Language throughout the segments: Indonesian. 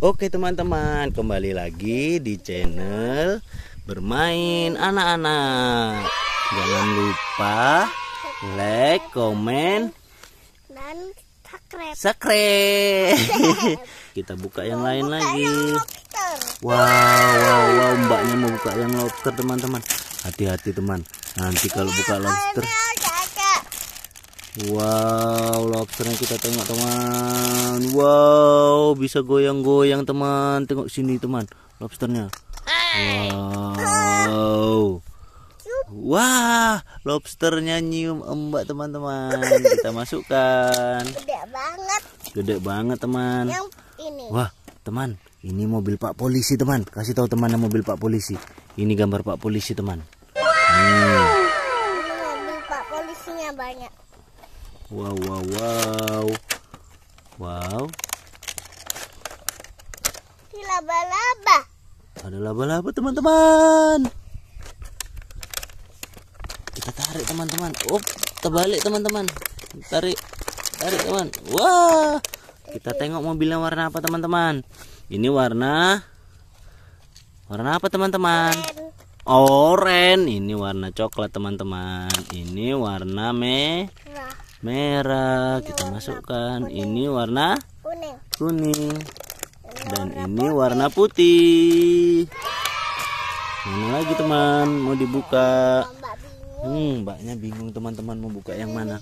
Oke teman-teman, kembali lagi di channel Bermain Anak-anak. Jangan lupa like, komen, dan subscribe. Kita buka yang lain lagi. wow, wow, wow, mbaknya mau buka yang lobster teman-teman. Hati-hati teman. Nanti kalau buka lobster. Wow, lobsternya kita tengok teman. Wow, bisa goyang-goyang teman. Tengok sini teman, lobsternya. Wow. Wah, lobsternya nyium embak teman-teman. Kita masukkan. Gede banget. Gede banget teman. Wah, teman, ini mobil Pak Polisi teman. Kasih tahu teman mobil Pak Polisi. Ini gambar Pak Polisi teman. Wow. Hmm. wow wow wow wow ini laba-laba ada laba-laba teman-teman kita tarik teman-teman oh terbalik teman-teman tarik tarik teman wah wow. kita tengok mobilnya warna apa teman-teman ini warna warna apa teman-teman oren ini warna coklat teman-teman ini warna me merah kita masukkan ini warna kuning dan ini warna putih mana lagi teman mau dibuka hmm mbaknya bingung teman-teman mau buka yang mana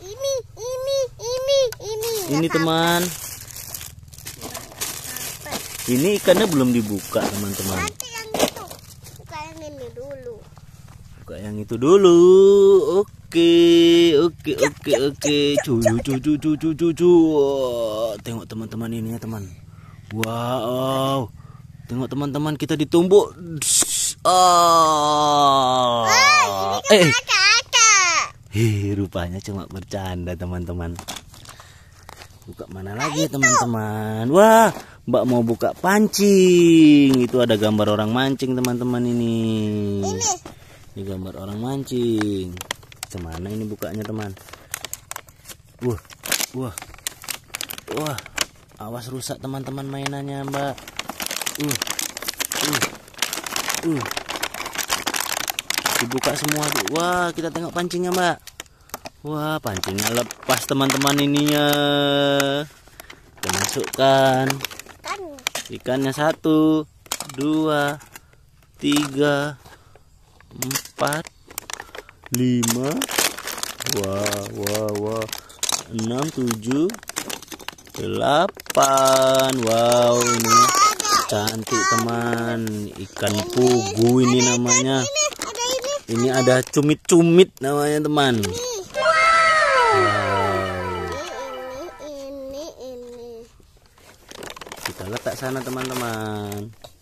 ini ini ini ini ini teman ini ikannya belum dibuka teman-teman buka yang itu dulu oke Oke, oke, ya, oke, ya, oke. Cucu, cucu, cucu, cucu. Tengok teman-teman ini ya teman. Wow. Tengok teman-teman kita ditumbuk. Ah, kan eh. Hih, rupanya cuma bercanda teman-teman. Buka mana nah, lagi ya teman-teman? Wah, Mbak mau buka pancing. Itu ada gambar orang mancing teman-teman Ini. Ini gambar orang mancing. Gimana ini bukanya teman? Wah, wah, wah, awas rusak teman-teman mainannya mbak. Uh, uh, uh. Dibuka semua tuh. Wah, kita tengok pancingnya mbak. Wah, pancingnya lepas teman-teman ininya. Kita masukkan. Ikannya satu, dua, tiga, empat, lima wah wah wah enam tujuh delapan wow ini cantik teman ikan pugu ini namanya ini ada cumit-cumit namanya teman kita letak sana teman-teman